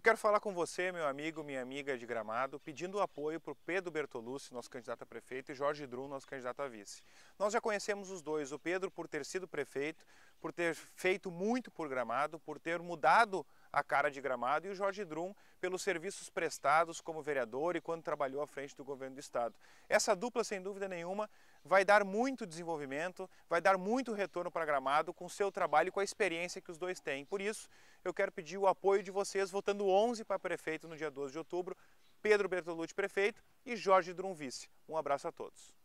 Eu quero falar com você, meu amigo, minha amiga de Gramado, pedindo apoio para o Pedro Bertolucci, nosso candidato a prefeito, e Jorge Drum, nosso candidato a vice. Nós já conhecemos os dois, o Pedro por ter sido prefeito, por ter feito muito por Gramado, por ter mudado a cara de Gramado e o Jorge Drum pelos serviços prestados como vereador e quando trabalhou à frente do governo do estado. Essa dupla, sem dúvida nenhuma, vai dar muito desenvolvimento, vai dar muito retorno para Gramado com seu trabalho e com a experiência que os dois têm. Por isso, eu quero pedir o apoio de vocês, votando 11 para prefeito no dia 12 de outubro, Pedro Bertolucci prefeito e Jorge Drum vice. Um abraço a todos.